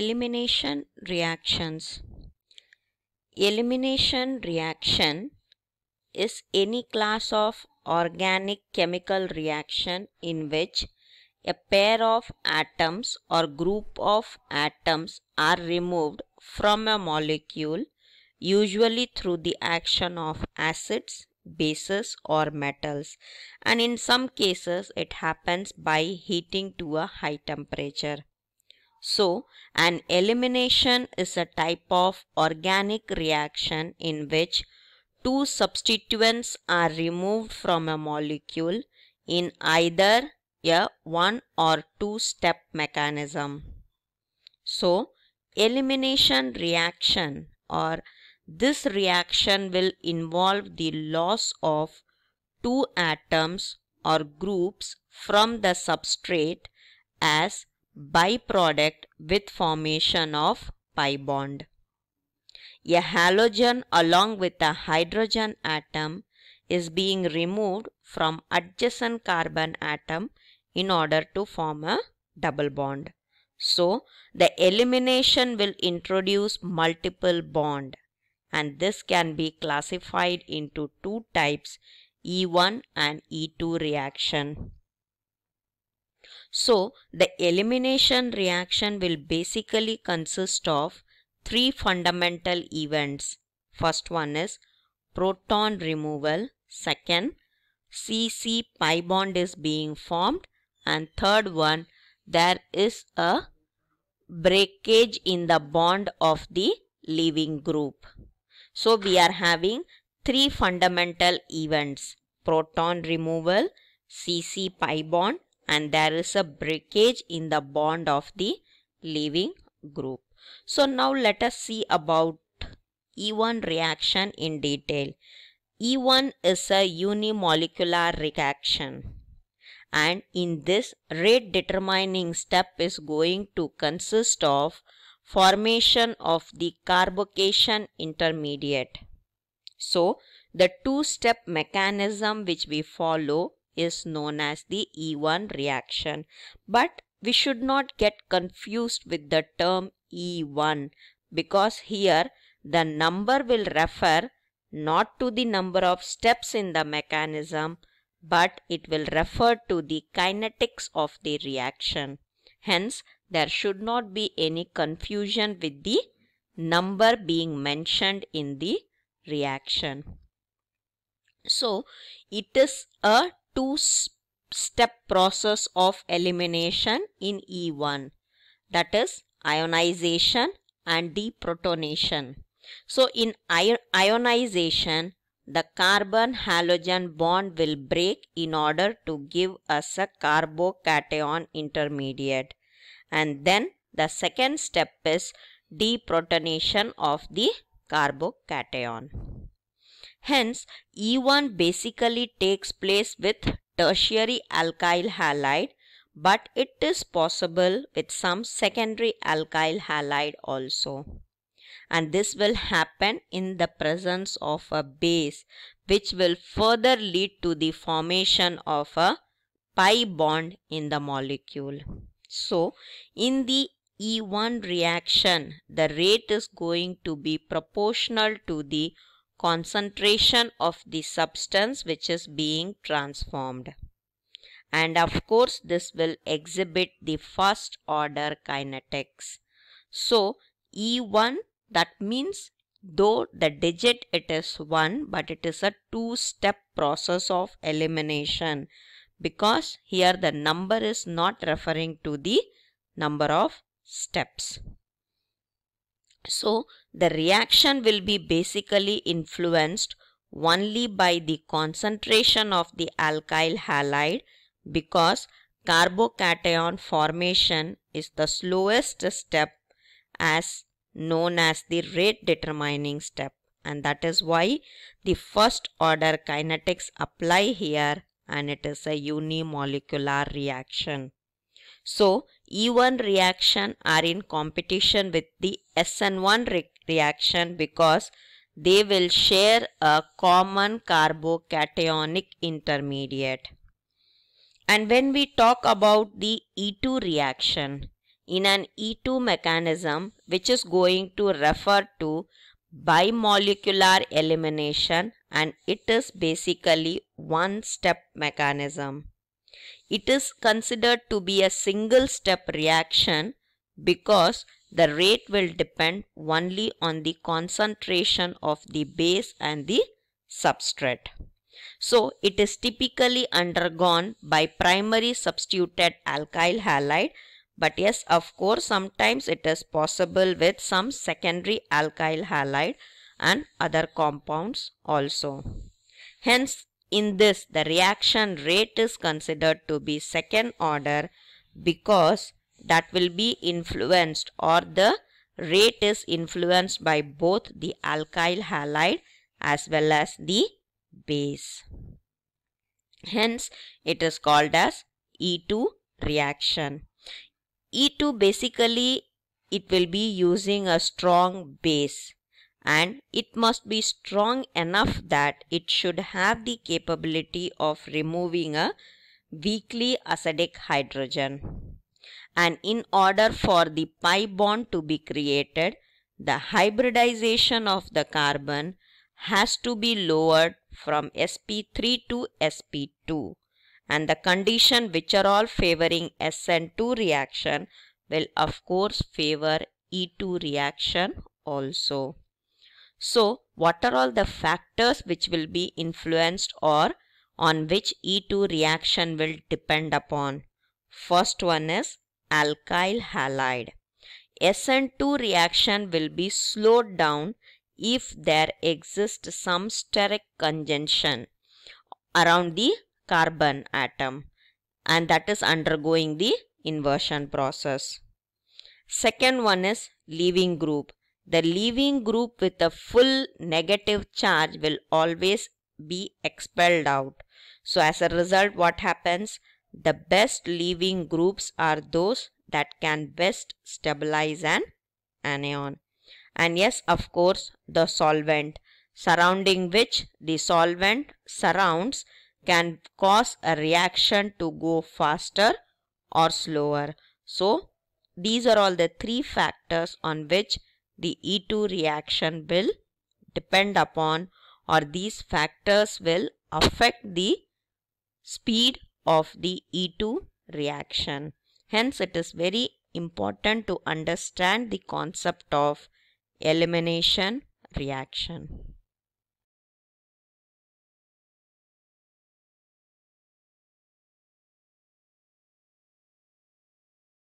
Elimination reactions. Elimination reaction is any class of organic chemical reaction in which a pair of atoms or group of atoms are removed from a molecule usually through the action of acids, bases or metals and in some cases it happens by heating to a high temperature. So, an elimination is a type of organic reaction in which two substituents are removed from a molecule in either a one or two step mechanism. So, elimination reaction or this reaction will involve the loss of two atoms or groups from the substrate as byproduct with formation of pi bond. A halogen along with a hydrogen atom is being removed from adjacent carbon atom in order to form a double bond. So, the elimination will introduce multiple bond and this can be classified into two types E1 and E2 reaction. So, the elimination reaction will basically consist of three fundamental events. First one is proton removal. Second, CC pi bond is being formed. And third one, there is a breakage in the bond of the leaving group. So, we are having three fundamental events. Proton removal, CC pi bond and there is a breakage in the bond of the leaving group. So now let us see about E1 reaction in detail. E1 is a unimolecular reaction and in this rate determining step is going to consist of formation of the carbocation intermediate. So the two step mechanism which we follow is known as the E1 reaction. But we should not get confused with the term E1 because here the number will refer not to the number of steps in the mechanism but it will refer to the kinetics of the reaction. Hence, there should not be any confusion with the number being mentioned in the reaction. So, it is a two-step process of elimination in E1 that is ionization and deprotonation. So in ionization, the carbon-halogen bond will break in order to give us a carbocation intermediate. And then the second step is deprotonation of the carbocation. Hence, E1 basically takes place with tertiary alkyl halide but it is possible with some secondary alkyl halide also. And this will happen in the presence of a base which will further lead to the formation of a pi bond in the molecule. So, in the E1 reaction, the rate is going to be proportional to the concentration of the substance which is being transformed. And of course, this will exhibit the first order kinetics. So, E1 that means though the digit it is 1 but it is a two step process of elimination because here the number is not referring to the number of steps. So the reaction will be basically influenced only by the concentration of the alkyl halide because carbocation formation is the slowest step as known as the rate determining step and that is why the first order kinetics apply here and it is a unimolecular reaction. So, E1 reaction are in competition with the SN1 re reaction because they will share a common carbocationic intermediate. And when we talk about the E2 reaction, in an E2 mechanism which is going to refer to bimolecular elimination and it is basically one step mechanism. It is considered to be a single step reaction because the rate will depend only on the concentration of the base and the substrate. So it is typically undergone by primary substituted alkyl halide but yes of course sometimes it is possible with some secondary alkyl halide and other compounds also. Hence in this, the reaction rate is considered to be second order because that will be influenced or the rate is influenced by both the alkyl halide as well as the base. Hence, it is called as E2 reaction. E2 basically, it will be using a strong base and it must be strong enough that it should have the capability of removing a weakly acidic hydrogen. And in order for the pi bond to be created, the hybridization of the carbon has to be lowered from sp3 to sp2 and the condition which are all favoring SN2 reaction will of course favor E2 reaction also. So, what are all the factors which will be influenced or on which E2 reaction will depend upon? First one is alkyl halide. SN2 reaction will be slowed down if there exists some steric conjunction around the carbon atom and that is undergoing the inversion process. Second one is leaving group the leaving group with a full negative charge will always be expelled out. So as a result, what happens? The best leaving groups are those that can best stabilize an anion. And yes, of course, the solvent surrounding which the solvent surrounds can cause a reaction to go faster or slower. So, these are all the three factors on which the E2 reaction will depend upon or these factors will affect the speed of the E2 reaction. Hence, it is very important to understand the concept of elimination reaction.